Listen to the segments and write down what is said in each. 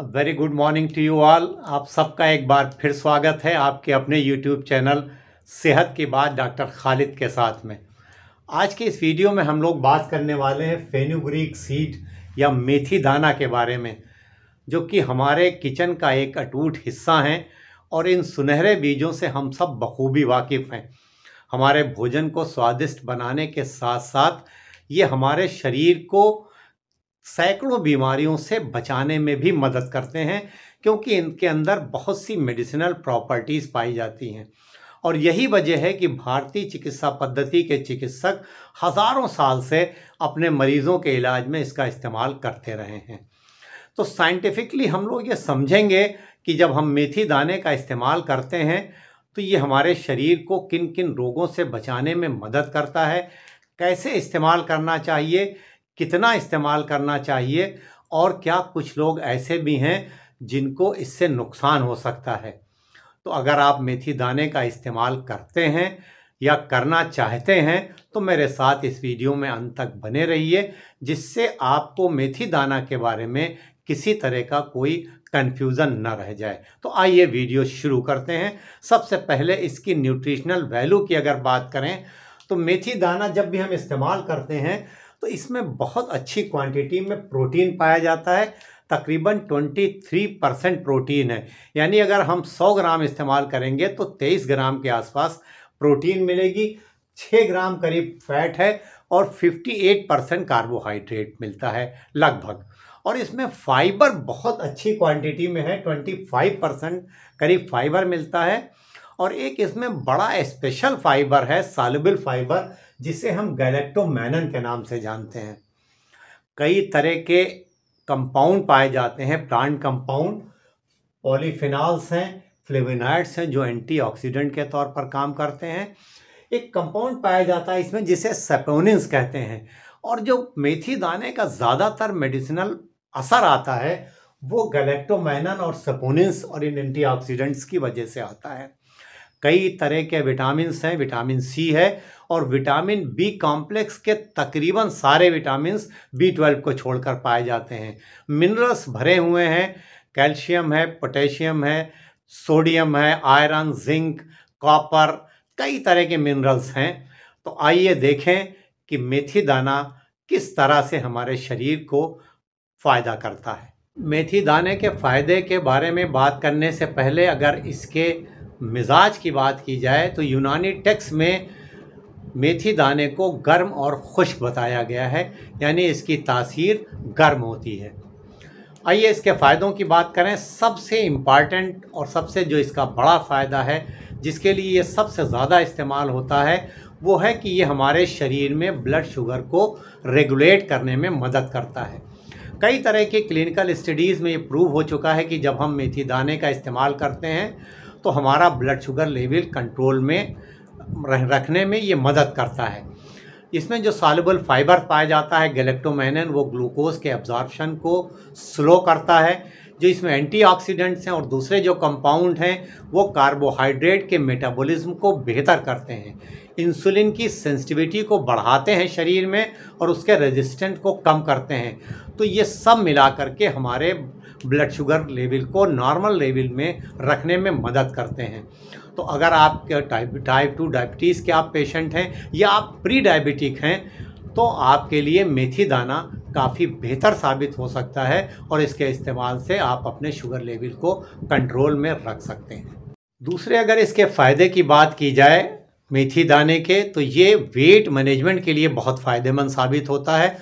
very good morning to you all आप सबका एक बार फिर स्वागत है आपके अपने यूट्यूब चैनल सेहत की बात डॉक्टर खालिद के साथ में आज के इस वीडियो में हम लोग बात करने वाले हैं फेनुग्रीक सीड या मेथी दाना के बारे में जो कि हमारे किचन का एक अटूट हिस्सा हैं और इन सुनहरे बीजों से हम सब बखूबी वाकिफ़ हैं हमारे भोजन को स्वादिष्ट बनाने के साथ साथ ये हमारे शरीर को सैकड़ों बीमारियों से बचाने में भी मदद करते हैं क्योंकि इनके अंदर बहुत सी मेडिसिनल प्रॉपर्टीज़ पाई जाती हैं और यही वजह है कि भारतीय चिकित्सा पद्धति के चिकित्सक हज़ारों साल से अपने मरीज़ों के इलाज में इसका इस्तेमाल करते रहे हैं तो साइंटिफिकली हम लोग ये समझेंगे कि जब हम मेथी दाने का इस्तेमाल करते हैं तो ये हमारे शरीर को किन किन रोगों से बचाने में मदद करता है कैसे इस्तेमाल करना चाहिए कितना इस्तेमाल करना चाहिए और क्या कुछ लोग ऐसे भी हैं जिनको इससे नुकसान हो सकता है तो अगर आप मेथी दाने का इस्तेमाल करते हैं या करना चाहते हैं तो मेरे साथ इस वीडियो में अंत तक बने रहिए जिससे आपको मेथी दाना के बारे में किसी तरह का कोई कन्फ्यूज़न न रह जाए तो आइए वीडियो शुरू करते हैं सबसे पहले इसकी न्यूट्रिशनल वैल्यू की अगर बात करें तो मेथी दाना जब भी हम इस्तेमाल करते हैं तो इसमें बहुत अच्छी क्वांटिटी में प्रोटीन पाया जाता है तकरीबन 23 परसेंट प्रोटीन है यानी अगर हम 100 ग्राम इस्तेमाल करेंगे तो 23 ग्राम के आसपास प्रोटीन मिलेगी 6 ग्राम करीब फैट है और 58 परसेंट कार्बोहाइड्रेट मिलता है लगभग और इसमें फाइबर बहुत अच्छी क्वांटिटी में है 25 परसेंट करीब फाइबर मिलता है और एक इसमें बड़ा स्पेशल फाइबर है सालबिल फाइबर जिसे हम गैलेक्टोमैनन के नाम से जानते हैं कई तरह के कंपाउंड पाए जाते हैं प्लांट कंपाउंड पॉलीफिनॉल्स हैं फ्लेविनाइड्स हैं जो एंटीऑक्सीडेंट के तौर पर काम करते हैं एक कंपाउंड पाया जाता है इसमें जिसे सेपोनिन्स कहते हैं और जो मेथी दाने का ज़्यादातर मेडिसिनल असर आता है वो गलेक्टोमैनन और सेपोनिन्स और इन एंटीऑक्सीडेंट्स की वजह से आता है कई तरह के विटामिन हैं विटामिन सी है और विटामिन बी कॉम्प्लेक्स के तकरीबन सारे विटामिन बी ट्वेल्व को छोड़कर पाए जाते हैं मिनरल्स भरे हुए हैं कैल्शियम है पोटेशियम है सोडियम है आयरन जिंक कॉपर कई तरह के मिनरल्स हैं तो आइए देखें कि मेथी दाना किस तरह से हमारे शरीर को फ़ायदा करता है मेथी दाने के फ़ायदे के बारे में बात करने से पहले अगर इसके मिजाज की बात की जाए तो यूनानी टेक्स में मेथी दाने को गर्म और खुश बताया गया है यानी इसकी तासीर गर्म होती है आइए इसके फ़ायदों की बात करें सबसे इम्पॉर्टेंट और सबसे जो इसका बड़ा फ़ायदा है जिसके लिए ये सबसे ज़्यादा इस्तेमाल होता है वो है कि ये हमारे शरीर में ब्लड शुगर को रेगुलेट करने में मदद करता है कई तरह के क्लिनिकल स्टडीज़ में ये प्रूव हो चुका है कि जब हम मेथी दाने का इस्तेमाल करते हैं तो हमारा ब्लड शुगर लेवल कंट्रोल में रखने में ये मदद करता है इसमें जो सॉलेबल फाइबर पाया जाता है गैलेक्टोमैनन वो ग्लूकोज के अब्ज़ॉर्बशन को स्लो करता है जो इसमें एंटीऑक्सीडेंट्स हैं और दूसरे जो कंपाउंड हैं वो कार्बोहाइड्रेट के मेटाबॉलिज्म को बेहतर करते हैं इंसुलिन की सेंसिटिविटी को बढ़ाते हैं शरीर में और उसके रेजिस्टेंट को कम करते हैं तो ये सब मिला करके हमारे ब्लड शुगर लेवल को नॉर्मल लेवल में रखने में मदद करते हैं तो अगर आप टाइप टाइप टू डायबिटीज़ के आप पेशेंट हैं या आप प्री डायबिटिक हैं तो आपके लिए मेथी दाना काफ़ी बेहतर साबित हो सकता है और इसके इस्तेमाल से आप अपने शुगर लेवल को कंट्रोल में रख सकते हैं दूसरे अगर इसके फ़ायदे की बात की जाए मेथी दाने के तो ये वेट मैनेजमेंट के लिए बहुत फ़ायदेमंद साबित होता है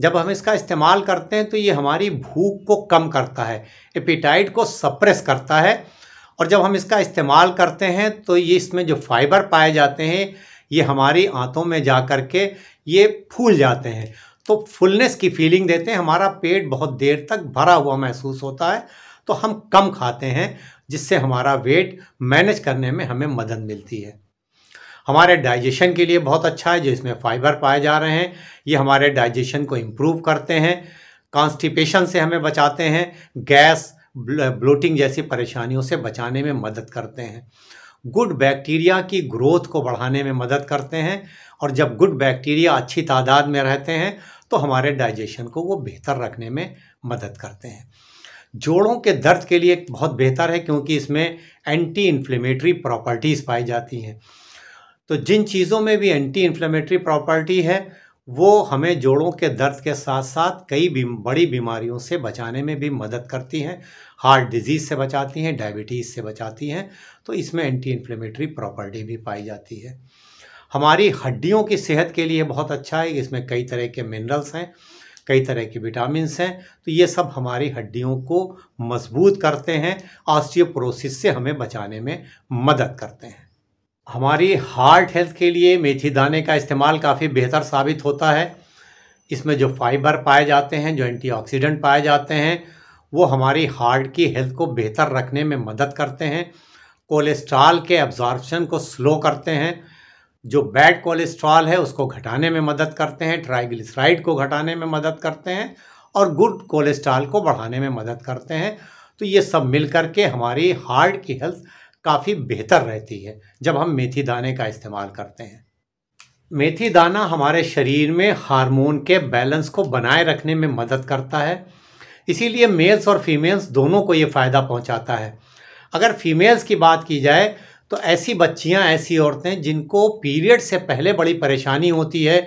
जब हम इसका इस्तेमाल करते हैं तो ये हमारी भूख को कम करता है एपिटाइट को सप्रेस करता है और जब हम इसका इस्तेमाल करते हैं तो ये इसमें जो फाइबर पाए जाते हैं ये हमारी आंतों में जा कर के ये फूल जाते हैं तो फुलनेस की फीलिंग देते हैं हमारा पेट बहुत देर तक भरा हुआ महसूस होता है तो हम कम खाते हैं जिससे हमारा वेट मैनेज करने में हमें मदद मिलती है हमारे डाइजेशन के लिए बहुत अच्छा है जो इसमें फाइबर पाए जा रहे हैं ये हमारे डाइजेशन को इम्प्रूव करते हैं कॉन्स्टिपेशन से हमें बचाते हैं गैस ब्लोटिंग जैसी परेशानियों से बचाने में मदद करते हैं गुड बैक्टीरिया की ग्रोथ को बढ़ाने में मदद करते हैं और जब गुड बैक्टीरिया अच्छी तादाद में रहते हैं तो हमारे डाइजेशन को वो बेहतर रखने में मदद करते हैं जोड़ों के दर्द के लिए बहुत बेहतर है क्योंकि इसमें एंटी इन्फ्लेमेटरी प्रॉपर्टीज़ पाई जाती हैं तो जिन चीज़ों में भी एंटी इन्फ्लेमेटरी प्रॉपर्टी है वो हमें जोड़ों के दर्द के साथ साथ कई भी, बड़ी बीमारियों से बचाने में भी मदद करती हैं हार्ट डिजीज़ से बचाती हैं डायबिटीज़ से बचाती हैं तो इसमें एंटी इन्फ्लेमेटरी प्रॉपर्टी भी पाई जाती है हमारी हड्डियों की सेहत के लिए बहुत अच्छा है इसमें कई तरह के मिनरल्स हैं कई तरह के विटामिन हैं तो ये सब हमारी हड्डियों को मजबूत करते हैं ऑस्टियोपोरोसिस से हमें बचाने में मदद करते हैं हमारी हार्ट हेल्थ के लिए मेथी दाने का इस्तेमाल काफ़ी बेहतर साबित होता है इसमें जो फाइबर पाए जाते हैं जो एंटीऑक्सीडेंट पाए जाते हैं वो हमारी हार्ट की हेल्थ को बेहतर रखने में मदद करते हैं कोलेस्ट्रॉल के एब्जॉर्प्शन को स्लो करते हैं जो बैड कोलेस्ट्रॉल है उसको घटाने में मदद करते हैं ट्राइग्लिसराइड को घटाने में मदद करते हैं और गुड कोलेस्ट्रॉल को बढ़ाने में मदद करते हैं तो ये सब मिल करके हमारी हार्ट की हेल्थ काफ़ी बेहतर रहती है जब हम मेथी दाने का इस्तेमाल करते हैं मेथी दाना हमारे शरीर में हार्मोन के बैलेंस को बनाए रखने में मदद करता है इसीलिए मेल्स और फीमेल्स दोनों को ये फ़ायदा पहुंचाता है अगर फीमेल्स की बात की जाए तो ऐसी बच्चियां ऐसी औरतें जिनको पीरियड से पहले बड़ी परेशानी होती है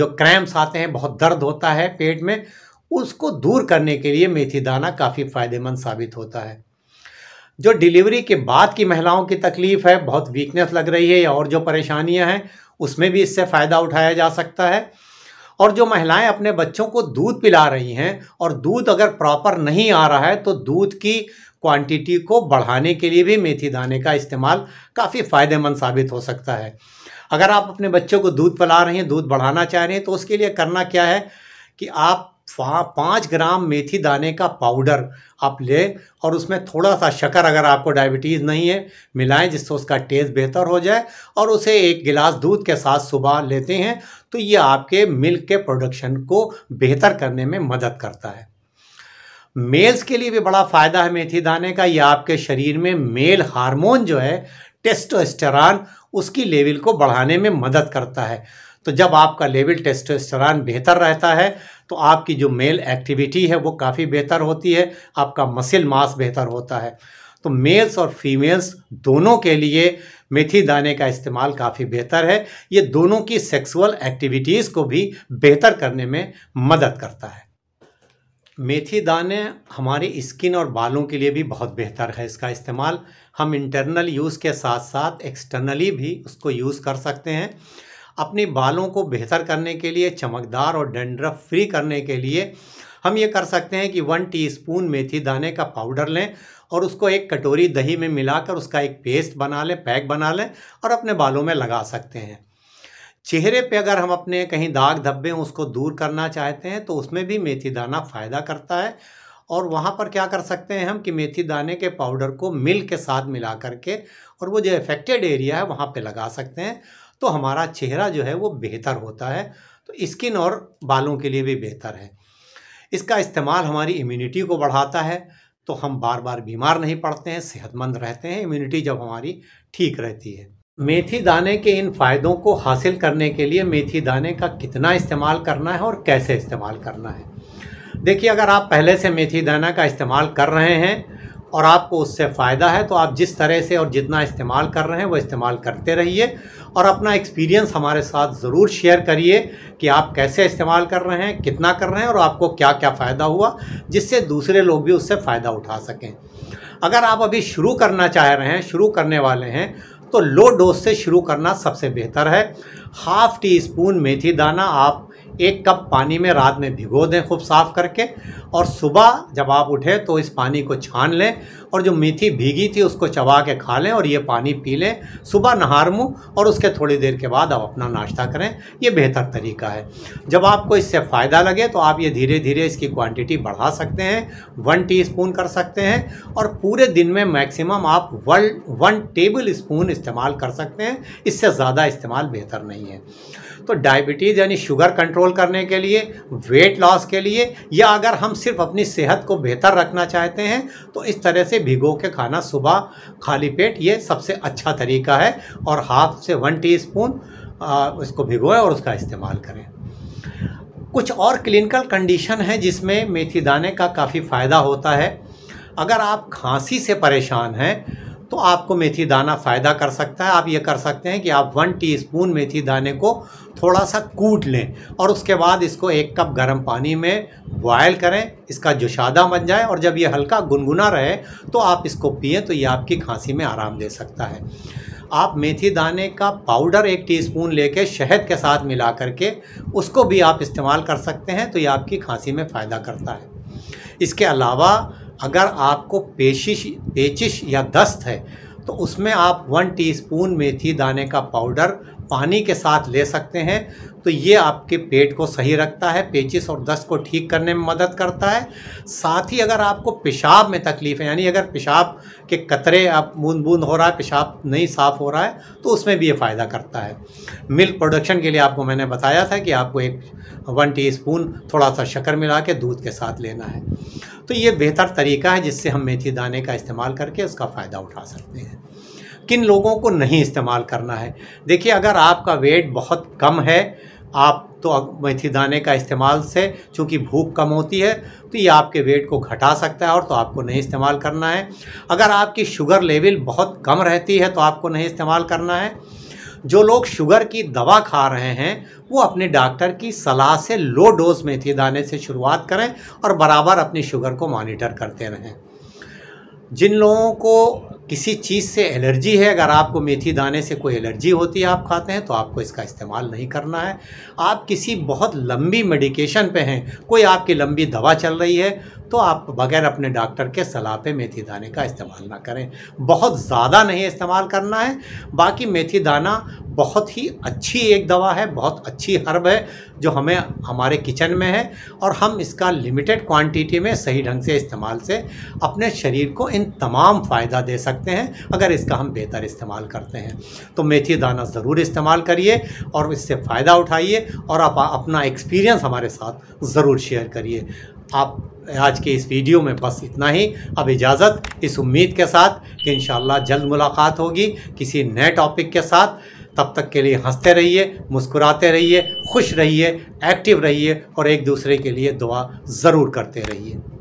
जो क्रैम्प्स आते हैं बहुत दर्द होता है पेट में उसको दूर करने के लिए मेथी दाना काफ़ी फ़ायदेमंद साबित होता है जो डिलीवरी के बाद की महिलाओं की तकलीफ़ है बहुत वीकनेस लग रही है या और जो परेशानियां हैं उसमें भी इससे फ़ायदा उठाया जा सकता है और जो महिलाएं अपने बच्चों को दूध पिला रही हैं और दूध अगर प्रॉपर नहीं आ रहा है तो दूध की क्वांटिटी को बढ़ाने के लिए भी मेथी दाने का इस्तेमाल काफ़ी फ़ायदेमंद साबित हो सकता है अगर आप अपने बच्चों को दूध पिला रही हैं दूध बढ़ाना चाह रही हैं तो उसके लिए करना क्या है कि आप पाँच ग्राम मेथी दाने का पाउडर आप लें और उसमें थोड़ा सा शक्कर अगर आपको डायबिटीज़ नहीं है मिलाएं जिससे उसका टेस्ट बेहतर हो जाए और उसे एक गिलास दूध के साथ सुबह लेते हैं तो ये आपके मिल्क के प्रोडक्शन को बेहतर करने में मदद करता है मेल्स के लिए भी बड़ा फ़ायदा है मेथी दाने का ये आपके शरीर में मेल हारमोन जो है टेस्टोस्टेरान उसकी लेवल को बढ़ाने में मदद करता है तो जब आपका लेवल टेस्टोस्टेरॉन बेहतर रहता है तो आपकी जो मेल एक्टिविटी है वो काफ़ी बेहतर होती है आपका मसल मास बेहतर होता है तो मेल्स और फीमेल्स दोनों के लिए मेथी दाने का इस्तेमाल काफ़ी बेहतर है ये दोनों की सेक्सुअल एक्टिविटीज़ को भी बेहतर करने में मदद करता है मेथी दाने हमारी स्किन और बालों के लिए भी बहुत बेहतर है इसका इस्तेमाल हम इंटरनल यूज़ के साथ साथ एक्सटर्नली भी उसको यूज़ कर सकते हैं अपने बालों को बेहतर करने के लिए चमकदार और डेंड्रफ फ्री करने के लिए हम ये कर सकते हैं कि वन टीस्पून मेथी दाने का पाउडर लें और उसको एक कटोरी दही में मिलाकर उसका एक पेस्ट बना लें पैक बना लें और अपने बालों में लगा सकते हैं चेहरे पे अगर हम अपने कहीं दाग धब्बे हैं उसको दूर करना चाहते हैं तो उसमें भी मेथी दाना फ़ायदा करता है और वहाँ पर क्या कर सकते हैं हम कि मेथी दाने के पाउडर को मिल के साथ मिला करके और वो जो इफेक्टेड एरिया है वहाँ पे लगा सकते हैं तो हमारा चेहरा जो है वो बेहतर होता है तो स्किन और बालों के लिए भी बेहतर है इसका इस्तेमाल हमारी इम्यूनिटी को बढ़ाता है तो हम बार बार बीमार नहीं पड़ते हैं सेहतमंद रहते हैं इम्यूनिटी जब हमारी ठीक रहती है मेथी दाने के इन फ़ायदों को हासिल करने के लिए मेथी दाने का कितना इस्तेमाल करना है और कैसे इस्तेमाल करना है देखिए अगर आप पहले से मेथी दाना का इस्तेमाल कर रहे हैं और आपको उससे फ़ायदा है तो आप जिस तरह से और जितना इस्तेमाल कर रहे हैं वो इस्तेमाल करते रहिए और अपना एक्सपीरियंस हमारे साथ ज़रूर शेयर करिए कि आप कैसे इस्तेमाल कर रहे हैं कितना कर रहे हैं और आपको क्या क्या फ़ायदा हुआ जिससे दूसरे लोग भी उससे फ़ायदा उठा सकें अगर आप अभी शुरू करना चाह रहे हैं शुरू करने वाले हैं तो लो डोज से शुरू करना सबसे बेहतर है हाफ़ टी स्पून मेथी दाना आप एक कप पानी में रात में भिगो दें खूब साफ़ करके और सुबह जब आप उठे तो इस पानी को छान लें और जो मेथी भीगी थी उसको चबा के खा लें और ये पानी पी लें सुबह नहार मुँह और उसके थोड़ी देर के बाद आप अपना नाश्ता करें ये बेहतर तरीका है जब आपको इससे फ़ायदा लगे तो आप ये धीरे धीरे इसकी क्वांटिटी बढ़ा सकते हैं वन टी कर सकते हैं और पूरे दिन में मैक्सिमम आप वन वन टेबल स्पून इस्तेमाल कर सकते हैं इससे ज़्यादा इस्तेमाल बेहतर नहीं है तो डायबिटीज़ यानी शुगर कंट्रोल करने के लिए वेट लॉस के लिए या अगर हम सिर्फ अपनी सेहत को बेहतर रखना चाहते हैं तो इस तरह से भिगो के खाना सुबह खाली पेट ये सबसे अच्छा तरीका है और हाफ से वन टी स्पून इसको भिगोएं और उसका इस्तेमाल करें कुछ और क्लिनिकल कंडीशन है जिसमें मेथी दाने का काफ़ी फ़ायदा होता है अगर आप खांसी से परेशान हैं तो आपको मेथी दाना फ़ायदा कर सकता है आप ये कर सकते हैं कि आप वन टीस्पून मेथी दाने को थोड़ा सा कूट लें और उसके बाद इसको एक कप गर्म पानी में बॉयल करें इसका जुशादा बन जाए और जब ये हल्का गुनगुना रहे तो आप इसको पिए तो ये आपकी खांसी में आराम दे सकता है आप मेथी दाने का पाउडर एक टीस्पून लेके शहद के साथ मिला करके उसको भी आप इस्तेमाल कर सकते हैं तो ये आपकी खांसी में फ़ायदा करता है इसके अलावा अगर आपको पेशिश पेचिश या दस्त है तो उसमें आप वन टीस्पून मेथी दाने का पाउडर पानी के साथ ले सकते हैं तो ये आपके पेट को सही रखता है पेचिस और दस्त को ठीक करने में मदद करता है साथ ही अगर आपको पेशाब में तकलीफ़ है यानी अगर पेशाब के कतरे आप बूंद बूंद हो रहा है पेशाब नहीं साफ़ हो रहा है तो उसमें भी ये फ़ायदा करता है मिल्क प्रोडक्शन के लिए आपको मैंने बताया था कि आपको एक वन टी थोड़ा सा शक्कर मिला के दूध के साथ लेना है तो ये बेहतर तरीका है जिससे हम मेथी दाने का इस्तेमाल करके उसका फ़ायदा उठा सकते हैं किन लोगों को नहीं इस्तेमाल करना है देखिए अगर आपका वेट बहुत कम है आप तो मेथी दाने का इस्तेमाल से चूँकि भूख कम होती है तो ये आपके वेट को घटा सकता है और तो आपको नहीं इस्तेमाल करना है अगर आपकी शुगर लेवल बहुत कम रहती है तो आपको नहीं इस्तेमाल करना है जो लोग शुगर की दवा खा रहे हैं वो अपने डॉक्टर की सलाह से लो डोज मेथी दाने से शुरुआत करें और बराबर अपनी शुगर को मॉनिटर करते रहें जिन लोगों को किसी चीज़ से एलर्जी है अगर आपको मेथी दाने से कोई एलर्जी होती है आप खाते हैं तो आपको इसका इस्तेमाल नहीं करना है आप किसी बहुत लंबी मेडिकेशन पे हैं कोई आपकी लंबी दवा चल रही है तो आप बगैर अपने डॉक्टर के सलाह पे मेथी दाने का इस्तेमाल ना करें बहुत ज़्यादा नहीं इस्तेमाल करना है बाकी मेथी दाना बहुत ही अच्छी एक दवा है बहुत अच्छी हर्ब है जो हमें हमारे किचन में है और हम इसका लिमिटेड क्वांटिटी में सही ढंग से इस्तेमाल से अपने शरीर को इन तमाम फ़ायदा दे सकते सकते हैं अगर इसका हम बेहतर इस्तेमाल करते हैं तो मेथी दाना ज़रूर इस्तेमाल करिए और इससे फ़ायदा उठाइए और आप अपना एक्सपीरियंस हमारे साथ ज़रूर शेयर करिए आप आज के इस वीडियो में बस इतना ही अब इजाज़त इस उम्मीद के साथ कि इन जल्द मुलाकात होगी किसी नए टॉपिक के साथ तब तक के लिए हंसते रहिए मुस्कुराते रहिए खुश रहिए एक्टिव रहिए और एक दूसरे के लिए दुआ ज़रूर करते रहिए